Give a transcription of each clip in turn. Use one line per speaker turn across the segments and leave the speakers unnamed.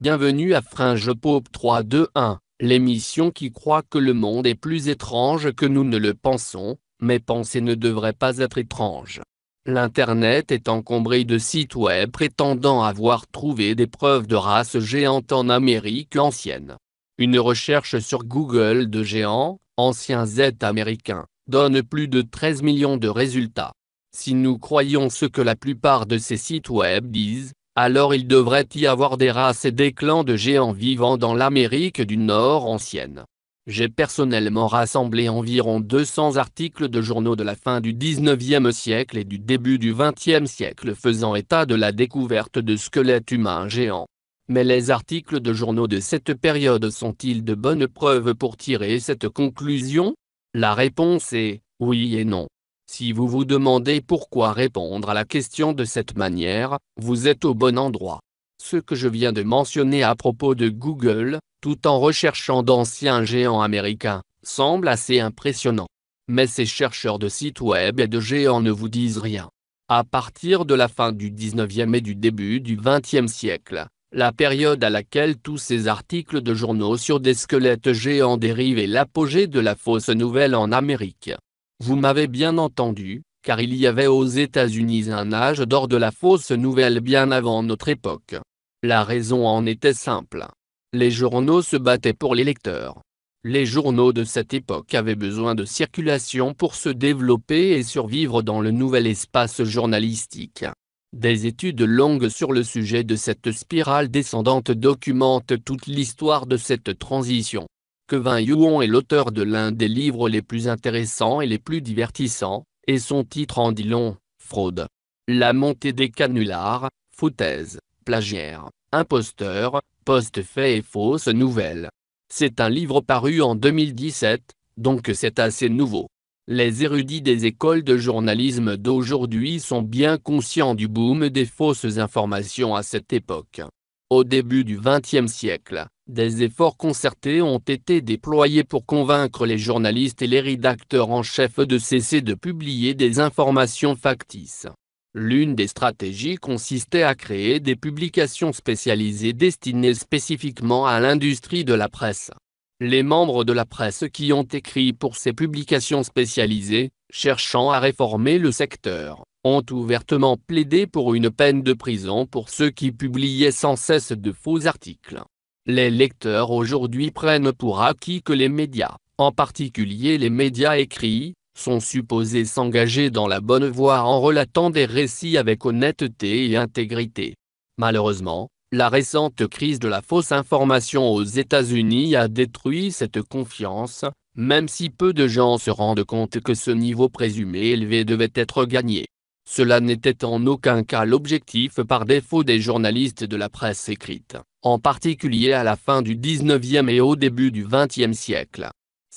Bienvenue à Fringe Pop 321, l'émission qui croit que le monde est plus étrange que nous ne le pensons, mais penser ne devrait pas être étrange. L'Internet est encombré de sites web prétendant avoir trouvé des preuves de races géantes en Amérique ancienne. Une recherche sur Google de géants, anciens Z américains, donne plus de 13 millions de résultats. Si nous croyons ce que la plupart de ces sites web disent, alors il devrait y avoir des races et des clans de géants vivant dans l'Amérique du Nord ancienne. J'ai personnellement rassemblé environ 200 articles de journaux de la fin du 19e siècle et du début du 20e siècle faisant état de la découverte de squelettes humains géants. Mais les articles de journaux de cette période sont-ils de bonnes preuves pour tirer cette conclusion La réponse est oui et non. Si vous vous demandez pourquoi répondre à la question de cette manière, vous êtes au bon endroit. Ce que je viens de mentionner à propos de Google, tout en recherchant d'anciens géants américains, semble assez impressionnant. Mais ces chercheurs de sites web et de géants ne vous disent rien. À partir de la fin du 19e et du début du 20e siècle, la période à laquelle tous ces articles de journaux sur des squelettes géants dérivent est l'apogée de la fausse nouvelle en Amérique. Vous m'avez bien entendu, car il y avait aux États-Unis un âge d'or de la fausse nouvelle bien avant notre époque. La raison en était simple les journaux se battaient pour les lecteurs. Les journaux de cette époque avaient besoin de circulation pour se développer et survivre dans le nouvel espace journalistique. Des études longues sur le sujet de cette spirale descendante documentent toute l'histoire de cette transition. Kevin Yuon est l'auteur de l'un des livres les plus intéressants et les plus divertissants, et son titre en dit long, Fraude. La montée des canulars, foutaise, plagiaire. Imposteur, poste fait et fausses nouvelles C'est un livre paru en 2017, donc c'est assez nouveau. Les érudits des écoles de journalisme d'aujourd'hui sont bien conscients du boom des fausses informations à cette époque. Au début du XXe siècle, des efforts concertés ont été déployés pour convaincre les journalistes et les rédacteurs en chef de cesser de publier des informations factices. L'une des stratégies consistait à créer des publications spécialisées destinées spécifiquement à l'industrie de la presse. Les membres de la presse qui ont écrit pour ces publications spécialisées, cherchant à réformer le secteur, ont ouvertement plaidé pour une peine de prison pour ceux qui publiaient sans cesse de faux articles. Les lecteurs aujourd'hui prennent pour acquis que les médias, en particulier les médias écrits, sont supposés s'engager dans la bonne voie en relatant des récits avec honnêteté et intégrité. Malheureusement, la récente crise de la fausse information aux États-Unis a détruit cette confiance, même si peu de gens se rendent compte que ce niveau présumé élevé devait être gagné. Cela n'était en aucun cas l'objectif par défaut des journalistes de la presse écrite, en particulier à la fin du 19e et au début du 20e siècle.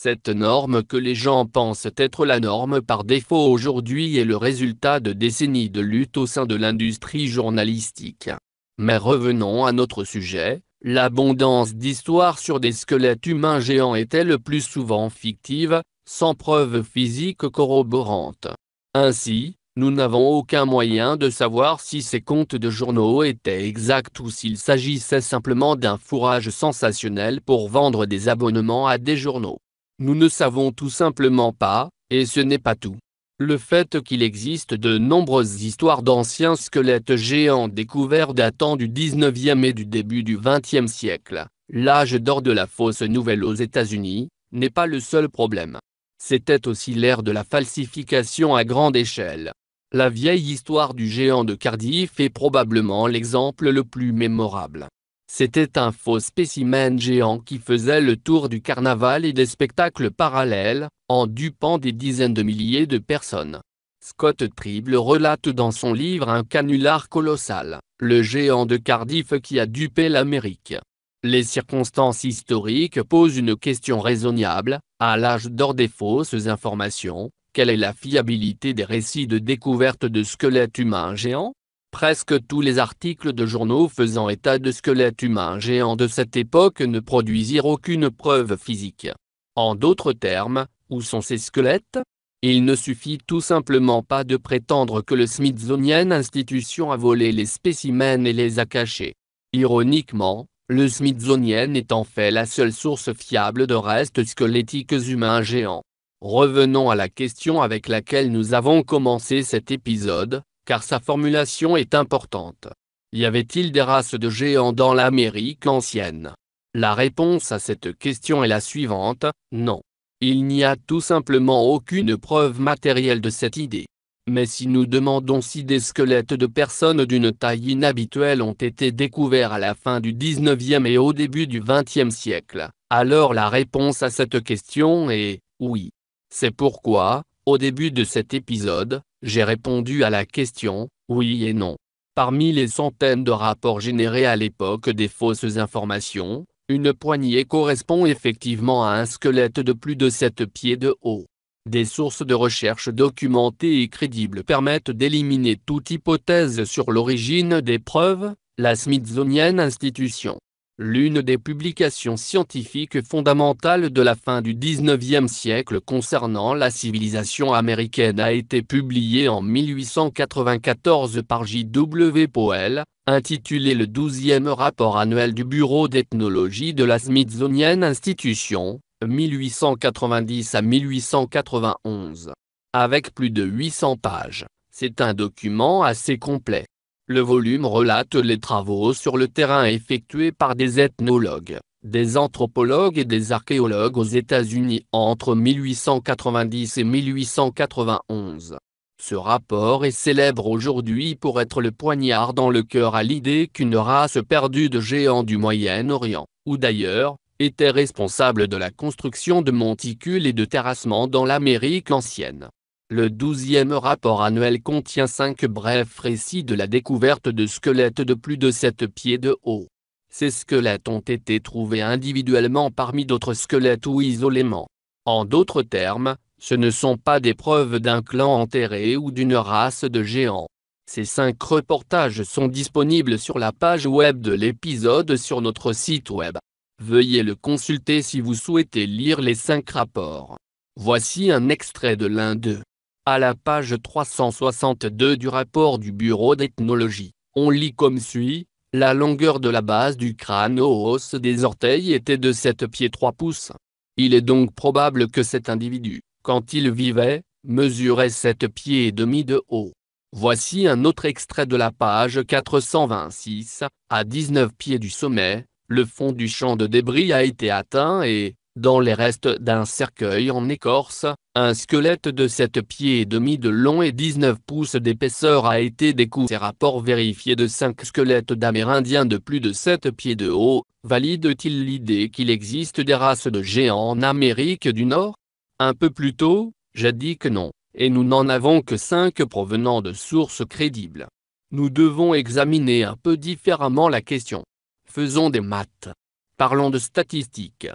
Cette norme que les gens pensent être la norme par défaut aujourd'hui est le résultat de décennies de lutte au sein de l'industrie journalistique. Mais revenons à notre sujet, l'abondance d'histoires sur des squelettes humains géants était le plus souvent fictive, sans preuve physique corroborante. Ainsi, nous n'avons aucun moyen de savoir si ces comptes de journaux étaient exacts ou s'il s'agissait simplement d'un fourrage sensationnel pour vendre des abonnements à des journaux. Nous ne savons tout simplement pas, et ce n'est pas tout. Le fait qu'il existe de nombreuses histoires d'anciens squelettes géants découverts datant du 19e et du début du 20e siècle, l'âge d'or de la fausse nouvelle aux États-Unis, n'est pas le seul problème. C'était aussi l'ère de la falsification à grande échelle. La vieille histoire du géant de Cardiff est probablement l'exemple le plus mémorable. C'était un faux spécimen géant qui faisait le tour du carnaval et des spectacles parallèles, en dupant des dizaines de milliers de personnes. Scott Tribble relate dans son livre un canular colossal, le géant de Cardiff qui a dupé l'Amérique. Les circonstances historiques posent une question raisonnable, à l'âge d'or des fausses informations, quelle est la fiabilité des récits de découverte de squelettes humains géants Presque tous les articles de journaux faisant état de squelettes humains géants de cette époque ne produisirent aucune preuve physique. En d'autres termes, où sont ces squelettes Il ne suffit tout simplement pas de prétendre que le Smithsonian Institution a volé les spécimens et les a cachés. Ironiquement, le Smithsonian est en fait la seule source fiable de restes squelettiques humains géants. Revenons à la question avec laquelle nous avons commencé cet épisode, car sa formulation est importante. Y avait-il des races de géants dans l'Amérique ancienne La réponse à cette question est la suivante, non. Il n'y a tout simplement aucune preuve matérielle de cette idée. Mais si nous demandons si des squelettes de personnes d'une taille inhabituelle ont été découverts à la fin du 19e et au début du 20e siècle, alors la réponse à cette question est oui. C'est pourquoi, au début de cet épisode, j'ai répondu à la question, oui et non. Parmi les centaines de rapports générés à l'époque des fausses informations, une poignée correspond effectivement à un squelette de plus de 7 pieds de haut. Des sources de recherche documentées et crédibles permettent d'éliminer toute hypothèse sur l'origine des preuves, la Smithsonian Institution L'une des publications scientifiques fondamentales de la fin du 19e siècle concernant la civilisation américaine a été publiée en 1894 par J.W. Powell, intitulée Le 12e rapport annuel du Bureau d'ethnologie de la Smithsonian Institution, 1890 à 1891. Avec plus de 800 pages, c'est un document assez complet. Le volume relate les travaux sur le terrain effectués par des ethnologues, des anthropologues et des archéologues aux États-Unis entre 1890 et 1891. Ce rapport est célèbre aujourd'hui pour être le poignard dans le cœur à l'idée qu'une race perdue de géants du Moyen-Orient, ou d'ailleurs, était responsable de la construction de monticules et de terrassements dans l'Amérique ancienne. Le douzième rapport annuel contient cinq brefs récits de la découverte de squelettes de plus de 7 pieds de haut. Ces squelettes ont été trouvés individuellement parmi d'autres squelettes ou isolément. En d'autres termes, ce ne sont pas des preuves d'un clan enterré ou d'une race de géants. Ces cinq reportages sont disponibles sur la page web de l'épisode sur notre site web. Veuillez le consulter si vous souhaitez lire les cinq rapports. Voici un extrait de l'un d'eux. À la page 362 du rapport du Bureau d'ethnologie, on lit comme suit, la longueur de la base du crâne au os des orteils était de 7 pieds 3 pouces. Il est donc probable que cet individu, quand il vivait, mesurait 7 pieds et demi de haut. Voici un autre extrait de la page 426, à 19 pieds du sommet, le fond du champ de débris a été atteint et, dans les restes d'un cercueil en écorce, un squelette de 7 pieds et demi de long et 19 pouces d'épaisseur a été découvert. rapports vérifiés de 5 squelettes d'Amérindiens de plus de 7 pieds de haut, valide-t-il l'idée qu'il existe des races de géants en Amérique du Nord Un peu plus tôt, j'ai dit que non, et nous n'en avons que 5 provenant de sources crédibles. Nous devons examiner un peu différemment la question. Faisons des maths. Parlons de statistiques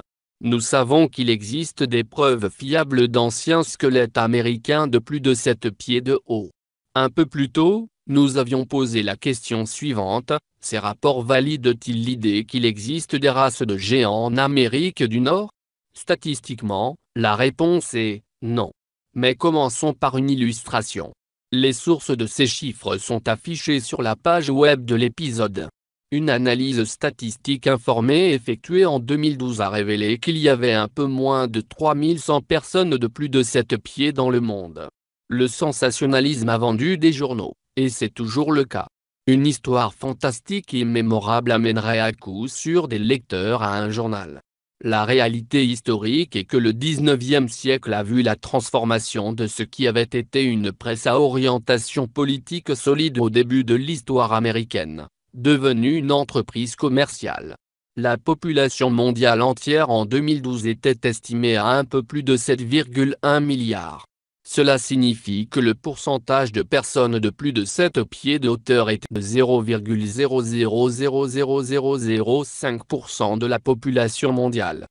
nous savons qu'il existe des preuves fiables d'anciens squelettes américains de plus de 7 pieds de haut. Un peu plus tôt, nous avions posé la question suivante, ces rapports valident-ils l'idée qu'il existe des races de géants en Amérique du Nord Statistiquement, la réponse est non. Mais commençons par une illustration. Les sources de ces chiffres sont affichées sur la page web de l'épisode. Une analyse statistique informée effectuée en 2012 a révélé qu'il y avait un peu moins de 3100 personnes de plus de 7 pieds dans le monde. Le sensationnalisme a vendu des journaux, et c'est toujours le cas. Une histoire fantastique et mémorable amènerait à coup sûr des lecteurs à un journal. La réalité historique est que le 19e siècle a vu la transformation de ce qui avait été une presse à orientation politique solide au début de l'histoire américaine devenue une entreprise commerciale. La population mondiale entière en 2012 était estimée à un peu plus de 7,1 milliards. Cela signifie que le pourcentage de personnes de plus de 7 pieds de hauteur est de 0,0000005% de la population mondiale.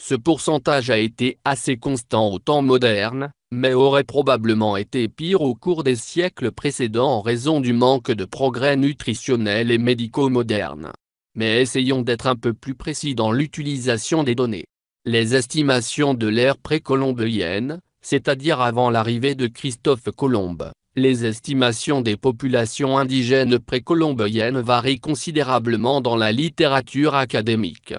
Ce pourcentage a été assez constant au temps moderne, mais aurait probablement été pire au cours des siècles précédents en raison du manque de progrès nutritionnels et médicaux modernes. Mais essayons d'être un peu plus précis dans l'utilisation des données. Les estimations de l'ère précolombienne, c'est-à-dire avant l'arrivée de Christophe Colomb, les estimations des populations indigènes précolombiennes varient considérablement dans la littérature académique.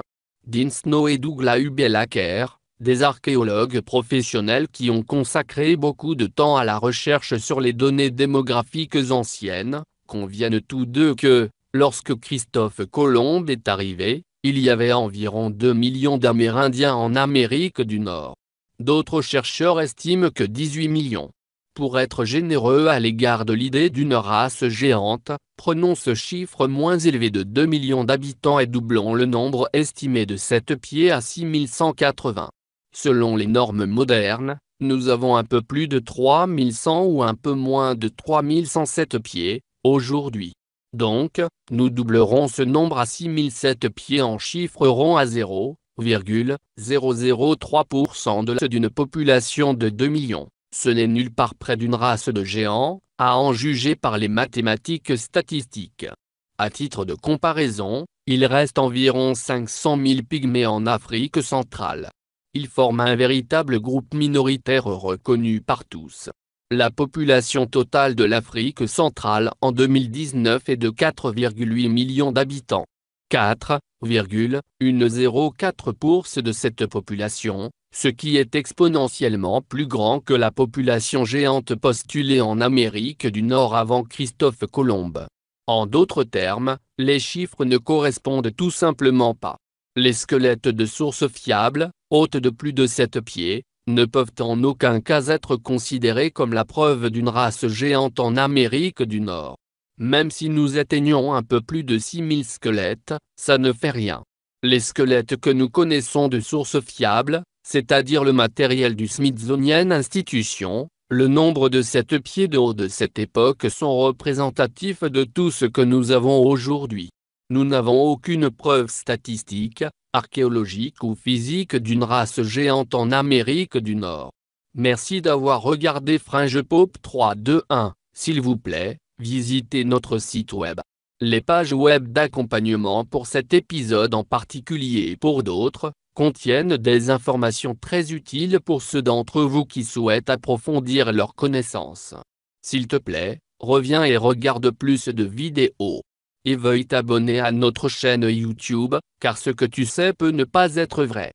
Dinsno et Douglas Hubelacker, des archéologues professionnels qui ont consacré beaucoup de temps à la recherche sur les données démographiques anciennes, conviennent tous deux que, lorsque Christophe Colomb est arrivé, il y avait environ 2 millions d'Amérindiens en Amérique du Nord. D'autres chercheurs estiment que 18 millions. Pour être généreux à l'égard de l'idée d'une race géante, prenons ce chiffre moins élevé de 2 millions d'habitants et doublons le nombre estimé de 7 pieds à 6180. Selon les normes modernes, nous avons un peu plus de 3100 ou un peu moins de 3107 pieds, aujourd'hui. Donc, nous doublerons ce nombre à 6007 pieds en chiffres ronds à 0,003% de d'une population de 2 millions. Ce n'est nulle part près d'une race de géants, à en juger par les mathématiques statistiques. À titre de comparaison, il reste environ 500 000 pygmées en Afrique centrale il forme un véritable groupe minoritaire reconnu par tous. La population totale de l'Afrique centrale en 2019 est de 4,8 millions d'habitants. 4,104% de cette population, ce qui est exponentiellement plus grand que la population géante postulée en Amérique du Nord avant Christophe Colomb. En d'autres termes, les chiffres ne correspondent tout simplement pas. Les squelettes de sources fiables, hautes de plus de 7 pieds, ne peuvent en aucun cas être considérés comme la preuve d'une race géante en Amérique du Nord. Même si nous atteignons un peu plus de 6000 squelettes, ça ne fait rien. Les squelettes que nous connaissons de sources fiables, c'est-à-dire le matériel du Smithsonian Institution, le nombre de sept pieds de haut de cette époque sont représentatifs de tout ce que nous avons aujourd'hui. Nous n'avons aucune preuve statistique, archéologique ou physique d'une race géante en Amérique du Nord. Merci d'avoir regardé Fringe Pop 321. S'il vous plaît, visitez notre site web. Les pages web d'accompagnement pour cet épisode en particulier et pour d'autres contiennent des informations très utiles pour ceux d'entre vous qui souhaitent approfondir leurs connaissances. S'il te plaît, reviens et regarde plus de vidéos et veuille t'abonner à notre chaîne YouTube, car ce que tu sais peut ne pas être vrai.